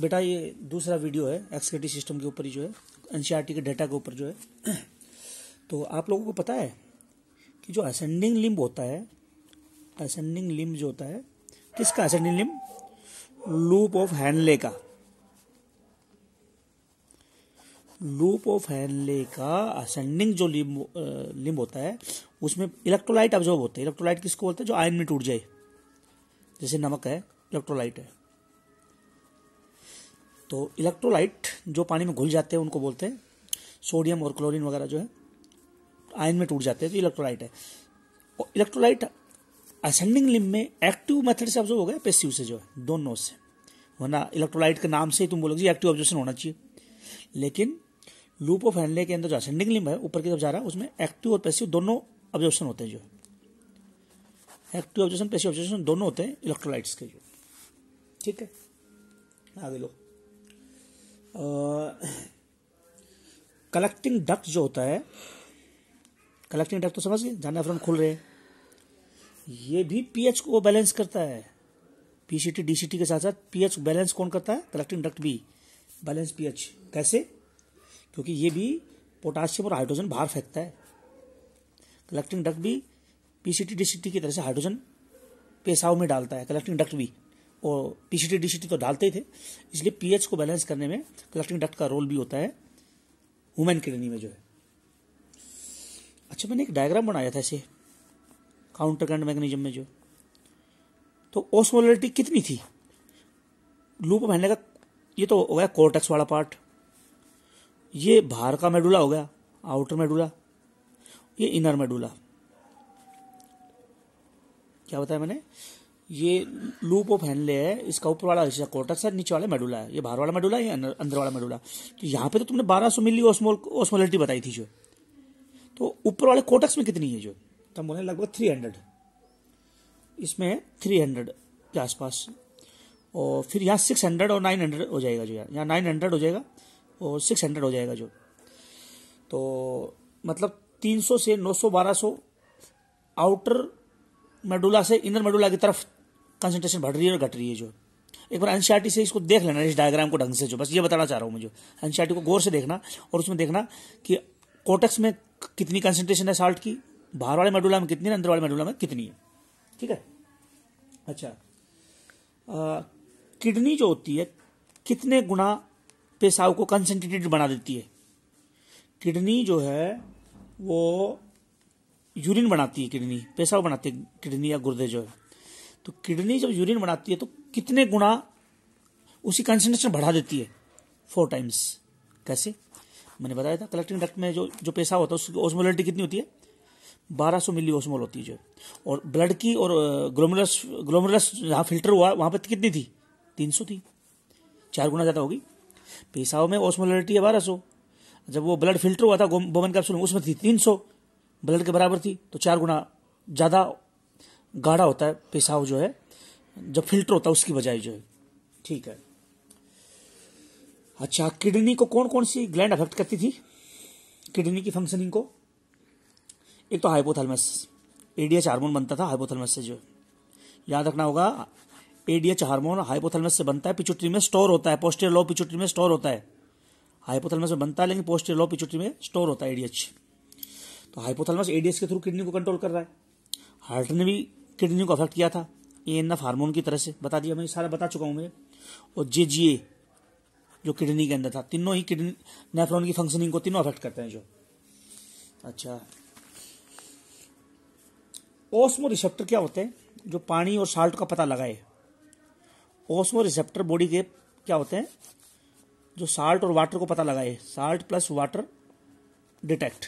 बेटा ये दूसरा वीडियो है एक्सकेटी सिस्टम के ऊपर ही जो है एनसीईआरटी e के डाटा के ऊपर जो है तो आप लोगों को पता है कि जो असेंडिंग लिम्ब होता है असेंडिंग लिम्ब जो होता है किसका ascending limb loop of Henle का लूप ऑफ हैंडले का असेंडिंग जो लिम्ब लिम्ब होता है उसमें इलेक्ट्रोलाइट ऑब्जॉर्व होता है इलेक्ट्रोलाइट किसको बोलते हैं जो आयन में टूट जाए जैसे नमक है इलेक्ट्रोलाइट है तो इलेक्ट्रोलाइट जो पानी में घुल जाते हैं उनको बोलते हैं सोडियम और क्लोरीन वगैरह जो है आयन में टूट जाते हैं तो इलेक्ट्रोलाइट है और इलेक्ट्रोलाइट असेंडिंग लिम में एक्टिव मेथड से ऑब्जर्व हो गया पेसिव से जो है दोनों से वरना इलेक्ट्रोलाइट के नाम से ही तुम बोलोगे एक्टिव ऑब्जर्वेशन होना चाहिए लेकिन लूप ऑफ हैंडले के अंदर जो असेंडिंग लिम है ऊपर की तरफ जा रहा है उसमें एक्टिव और पेसिव दोनों ऑब्जर्वेशन होते हैं जो एक्टिव ऑब्जर्वेशन पैसिव ऑब्जर्वेशन दोनों होते हैं इलेक्ट्रोलाइट्स के जो ठीक है आगे लोग कलेक्टिंग डक्ट जो होता है कलेक्टिंग डक्ट तो समझ गए जहाँ नेफ्रॉन खुल रहे ये भी पीएच को बैलेंस करता है पीसीटी डीसीटी के साथ साथ पीएच बैलेंस कौन करता है कलेक्टिंग डक्ट भी बैलेंस पीएच कैसे क्योंकि ये भी पोटासियम और हाइड्रोजन बाहर फेंकता है कलेक्टिंग डक्ट भी पीसीटी डीसीटी की तरह से हाइड्रोजन पेशाव में डालता है कलेक्टिंग डक्ट भी और पीसीटी डीसीटी तो डालते ही थे इसलिए पीएच को बैलेंस करने में कलेक्टिंग डक्ट का रोल भी होता है वुमेन किडनी में जो है अच्छा मैंने एक डायग्राम बनाया था इसे काउंटर कैंड मैगनीजम में जो तो ओसमोलिटी कितनी थी लूप बहने का ये तो हो गया कोर्टेक्स वाला पार्ट ये बाहर का मेडुला हो गया आउटर मेडुला ये इनर मेडुला क्या बताया मैंने ये लूप ऑफ हैंडले है इसका ऊपर वाला हिस्सा कॉर्टेक्स है नीचे वाला मेडुला है ये बाहर वाला मेडुला है या अंदर वाला मेडुला तो यहाँ पे तो तुमने 1200 मिली ओसमोल ओस्मोलिटी बताई थी जो तो ऊपर वाले कोटक्स में कितनी है जो तब तो बोले लगभग थ्री हंड्रेड इसमें थ्री हंड्रेड के आसपास और फिर यहाँ सिक्स हंड्रेड और नाइन हंड्रेड हो जाएगा जो यहाँ नाइन हंड्रेड हो जाएगा और सिक्स हंड्रेड हो जाएगा जो तो मतलब तीन सौ से नौ सौ बारह सौ आउटर मेडुला से इनर मेडुला की तरफ कंसेंट्रेशन बढ़ रही है और घट रही है जो एक बार एनसीआरटी से इसको देख लेना इस डायग्राम को ढंग से जो बस ये बताना चाह रहा हूँ मुझे एनसीआरटी को गौर से देखना और उसमें देखना कि कोटेक्स में कितनी कंसेंट्रेशन है साल्ट की बाहर वाले मेडुला में कितनी है अंदर वाले मेडुला में कितनी है ठीक है अच्छा किडनी जो होती है कितने गुना पेशाव को कंसेंट्रेटेड बना देती है किडनी जो है वो यूरिन बनाती है किडनी पेशाब बनाती है किडनी या गुर्दे जो है तो किडनी जब यूरिन बनाती है तो कितने गुना उसी कंसेंट्रेशन बढ़ा देती है फोर टाइम्स कैसे मैंने बताया था कलेक्टिंग डक्ट में जो जो पैसा होता है उसकी ओसमोलिटी कितनी होती है 1200 मिली ओसमोल होती है जो और ब्लड की और ग्लोमरस ग्लोमरस जहाँ फिल्टर हुआ वहाँ पर कितनी थी 300 थी चार गुना ज़्यादा होगी पेशाब में ओसमोलिटी है 1200 जब वो ब्लड फिल्टर हुआ था बोमन कैप्सूल में उसमें थी 300 ब्लड के बराबर थी तो चार गुना ज़्यादा गाढ़ा होता है पेशाव जो है जब फिल्टर होता है उसकी बजाय जो है ठीक है अच्छा किडनी को कौन कौन सी ग्लैंड अफेक्ट करती थी किडनी की फंक्शनिंग को एक तो हाइपोथलमस एडीएच हार्मोन बनता था हाइपोथलमस से जो याद रखना होगा एडीएच हार्मोन हाइपोथलमस से बनता है पिचुटरी में स्टोर होता है पोस्टियर लो पिचुटरी में स्टोर होता है हाइपोथलमस में बनता है लेकिन पोस्टियर लो पिचुटरी में स्टोर होता है एडीएच तो हाइपोथलमस एडीएच के थ्रू किडनी को कंट्रोल कर रहा है हार्ट ने भी किडनी को अफेक्ट किया था ए एन एफ हार्मोन की तरह से बता दिया मैं सारा बता चुका हूँ मैं और जे जी ए जो किडनी के अंदर था तीनों ही किडनी नेफ्रॉन की फंक्शनिंग को तीनों अफेक्ट करते हैं जो अच्छा ओस्मो रिसेप्टर क्या होते हैं जो पानी और साल्ट का पता लगाए ओस्मो रिसेप्टर बॉडी के क्या होते हैं जो साल्ट और वाटर को पता लगाए साल्ट प्लस वाटर डिटेक्ट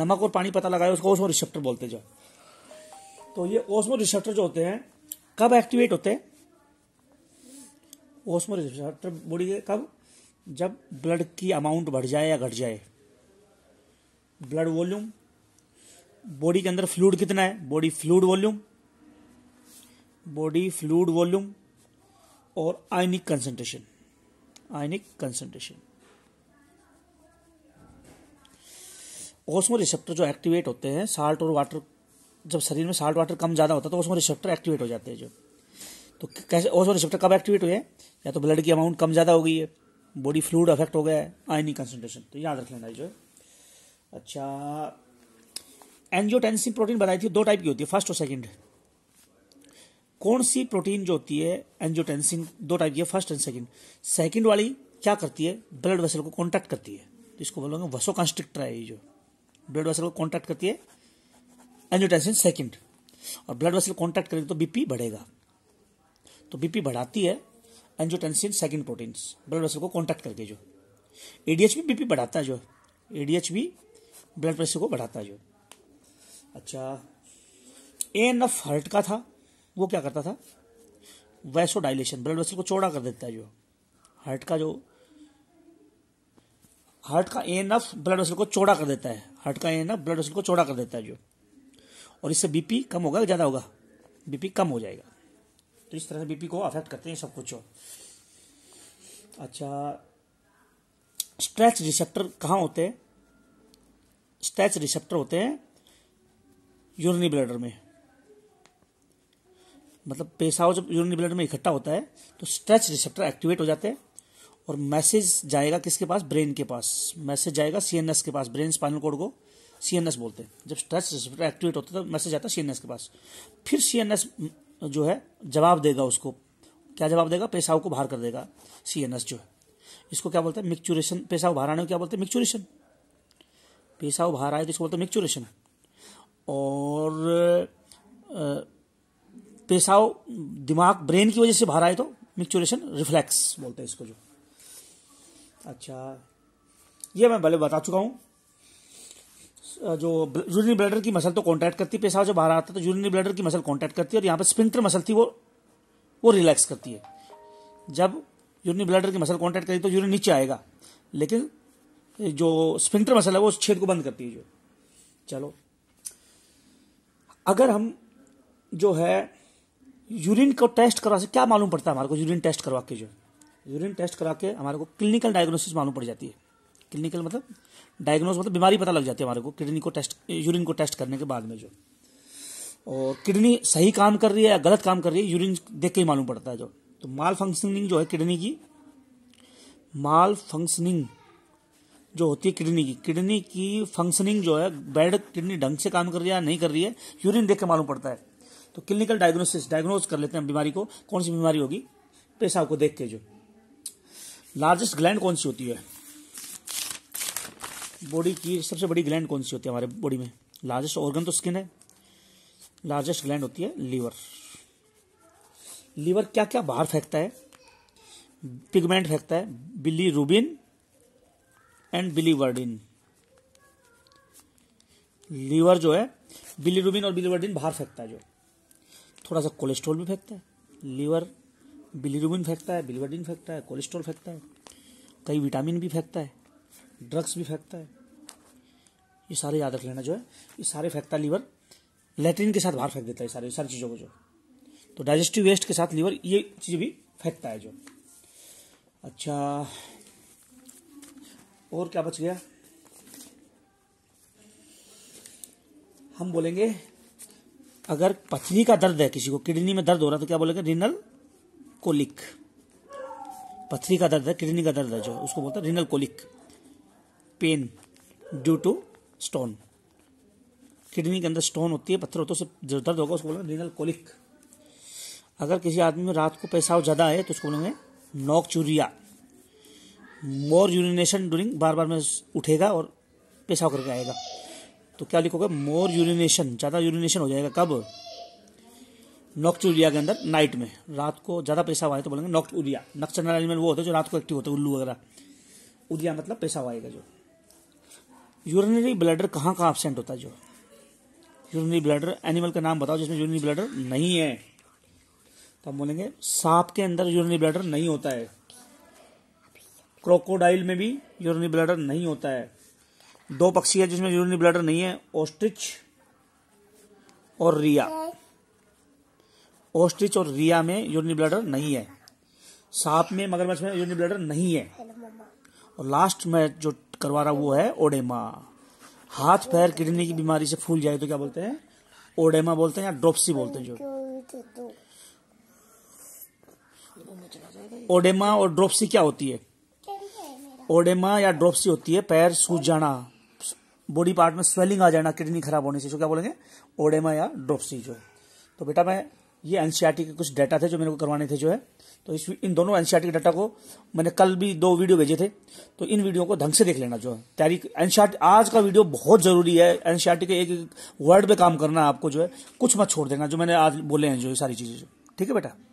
नमक और पानी पता लगाया उसको ओसमो रिसेप्टर बोलते जो तो ये ओस्मो रिसेप्टर जो होते हैं कब एक्टिवेट होते हैं ओसमो रिसेप्टर बॉडी के कब जब ब्लड की अमाउंट बढ़ जाए या घट जाए ब्लड वॉल्यूम बॉडी के अंदर फ्लूड कितना है body fluid volume body fluid volume और ionic concentration ionic concentration osmoreceptor जो एक्टिवेट होते हैं साल्ट और वाटर जब शरीर में साल्ट वाटर कम ज़्यादा होता है तो ओस्मो रिसेप्टर एक्टिवेट हो जाते हैं जो तो कैसे ओसमो रिसेप्टर कब एक्टिवेट हुए या तो ब्लड की अमाउंट कम ज़्यादा हो गई है बॉडी फ्लूड अफेक्ट हो गया है आयनी कंसनट्रेशन तो याद रख लेना जो है अच्छा एनजियोटेंसिन प्रोटीन बताई थी दो टाइप की होती है फर्स्ट और सेकेंड कौन सी प्रोटीन जो होती है एनजियोटेंसिन दो टाइप की है फर्स्ट एंड सेकेंड सेकेंड वाली क्या करती है ब्लड वेसल को कॉन्टैक्ट करती है तो इसको बोलोगे वसो कंस्ट्रिक्टर है ये जो ब्लड वेसल को कॉन्टैक्ट करती है एंजियोटेंसिन सेकेंड और ब्लड वेसल कॉन्टैक्ट करेगी तो बीपी बढ़ेगा तो बीपी बढ़ाती है angiotensin second proteins blood vessel को कॉन्टैक्ट करके जो एडीएच भी बीपी बढ़ाता है जो एडीएच भी ब्लड प्रेशर को बढ़ाता है जो अच्छा ए एन एफ हर्ट का था वो क्या करता था वैसो डायलेशन ब्लड वेसल को चौड़ा कर देता है जो हार्ट का जो हार्ट का एन एफ ब्लड वेसल को चौड़ा कर देता है हार्ट का ये ना ब्लड वेसल को चौड़ा कर देता है जो और इससे बीपी कम होगा ज़्यादा होगा बीपी कम हो जाएगा तो इस तरह से बीपी को अफेक्ट करते हैं सब कुछ अच्छा स्ट्रेच रिसेप्टर कहाँ होते हैं स्ट्रेच रिसेप्टर होते हैं यूरिनी ब्लडर में मतलब पेशाव जब यूरिनी ब्लडर में इकट्ठा होता है तो स्ट्रेच रिसेप्टर एक्टिवेट हो जाते हैं और मैसेज जाएगा किसके पास ब्रेन के पास मैसेज जाएगा सीएनएस के पास ब्रेन स्पाइनल कोड को सीएनएस बोलते हैं जब स्ट्रेस रिसेप्टर एक्टिवेट होता है तो मैसेज आता है सीएनएस के पास फिर सीएनएस जो है जवाब देगा उसको क्या जवाब देगा पेशाव को बाहर कर देगा सीएनएस जो है इसको क्या बोलते हैं मिक्चुरेशन पेशाव बाहर आने को क्या बोलते हैं मिक्चुरेशन पेशाव बाहर आए तो इसको बोलते हैं मिक्चुरेशन और पेशाव दिमाग ब्रेन की वजह से बाहर आए तो मिक्चुरेशन रिफ्लेक्स बोलते हैं इसको जो अच्छा ये मैं भले बता चुका हूँ जो यूरिनरी ब्लैडर की मसल तो कॉन्टैक्ट करती है पेशाब जो बाहर आता है तो यूरिनरी ब्लैडर की मसल कॉन्टैक्ट करती है और यहाँ पर स्पिंटर मसल थी वो वो रिलैक्स करती है जब यूरिनरी ब्लैडर की मसल कॉन्टैक्ट है तो यूरिन नीचे आएगा लेकिन जो स्पिंटर मसल है वो उस छेद को बंद करती है जो चलो अगर हम जो है यूरिन को टेस्ट करवा से क्या मालूम पड़ता है हमारे को यूरिन टेस्ट करवा के जो है यूरिन टेस्ट करा के हमारे को क्लिनिकल डायग्नोसिस मालूम पड़ जाती है क्लिनिकल मतलब डायग्नोस मतलब बीमारी पता लग जाती है हमारे को किडनी को टेस्ट यूरिन को टेस्ट करने के बाद में जो और किडनी सही काम कर रही है या गलत काम कर रही है यूरिन देख के ही मालूम पड़ता है जो तो माल फंक्शनिंग जो है किडनी की माल फंक्शनिंग जो होती है किडनी की किडनी की फंक्शनिंग जो है बैड किडनी ढंग से काम कर रही है या नहीं कर रही है यूरिन देख के मालूम पड़ता है तो क्लिनिकल डायग्नोसिस डायग्नोज कर लेते हैं बीमारी को कौन सी बीमारी होगी पेशाब को देख के जो लार्जेस्ट ग्लैंड कौन सी होती है बॉडी की सबसे बड़ी ग्लैंड कौन सी होती है हमारे बॉडी में लार्जेस्ट ऑर्गन तो स्किन है लार्जेस्ट ग्लैंड होती है लीवर लीवर क्या क्या बाहर फेंकता है पिगमेंट फेंकता है bilirubin and biliverdin liver जो है बिली रूबिन और बिली वर्डिन बाहर फेंकता है जो थोड़ा सा कोलेस्ट्रोल भी फेंकता है लीवर बिलीरुबिन फेंकता है बिलवर्डिन फेंकता है कोलेस्ट्रॉल फेंकता है कई विटामिन भी फेंकता है ड्रग्स भी फेंकता है ये सारे याद रख लेना जो है ये सारे फेंकता है लीवर लेटरिन के साथ बाहर फेंक देता है सारे सारी चीज़ों को जो तो डाइजेस्टिव वेस्ट के साथ लीवर ये चीज़ भी फेंकता है जो अच्छा और क्या बच गया हम बोलेंगे अगर पथरी का दर्द है किसी को किडनी में दर्द हो रहा है तो क्या बोलेंगे रिनल कोलिक पथरी का दर्द है किडनी का दर्द है जो उसको बोलते हैं renal colic pain due to stone kidney के अंदर स्टोन होती है पत्थर होता है उससे जो दर्द होगा उसको बोलेंगे रिनल कोलिक अगर किसी आदमी में रात को पेशाब ज़्यादा है तो उसको बोलेंगे nocturia more urination during बार बार में उठेगा और पेशाब करके आएगा तो क्या लिखोगे मोर यूरिनेशन ज़्यादा यूरिनेशन हो जाएगा कब नॉक्ट उरिया के अंदर नाइट में रात को ज्यादा पैसा हुआ है तो बोलेंगे नॉक्ट उरिया नक्सल एनिमल वो होते हैं जो रात को एक्टिव होते हैं उल्लू वगैरह उरिया मतलब पैसा हुआ जो यूरिनरी ब्लडर कहाँ कहाँ एबसेंट होता है जो यूरिनरी ब्लडर एनिमल का नाम बताओ जिसमें यूरिनरी ब्लडर नहीं है तो हम बोलेंगे सांप के अंदर यूरिनरी ब्लडर नहीं होता है क्रोकोडाइल में भी यूरिनरी ब्लडर नहीं होता है दो पक्षी है जिसमें यूरिनरी ब्लडर नहीं है ओस्ट्रिच और रिया ऑस्ट्रिच और रिया में यूरिन ब्लडर नहीं है सांप में मगरमच्छ में यूरिन ब्लडर नहीं है और लास्ट में जो करवा रहा वो है ओडेमा हाथ पैर किडनी की बीमारी से फूल जाए तो क्या बोलते हैं ओडेमा बोलते हैं या ड्रोपसी बोलते हैं जो ओडेमा और ड्रोपसी क्या होती है ओडेमा या ड्रोपसी होती है पैर सूज जाना बॉडी पार्ट में स्वेलिंग आ जाना किडनी खराब होने से जो क्या बोलेंगे ओडेमा या ड्रोपसी जो तो बेटा मैं ये एनसीईआरटी के कुछ डाटा थे जो मेरे को करवाने थे जो है तो इस इन दोनों एनसीईआरटी के डाटा को मैंने कल भी दो वीडियो भेजे थे तो इन वीडियो को ढंग से देख लेना जो है तैयारी एनसीईआरटी आज का वीडियो बहुत जरूरी है एनसीईआरटी के एक वर्ड पे काम करना आपको जो है कुछ मत छोड़ देना जो मैंने आज बोले हैं जो सारी चीजें ठीक है बेटा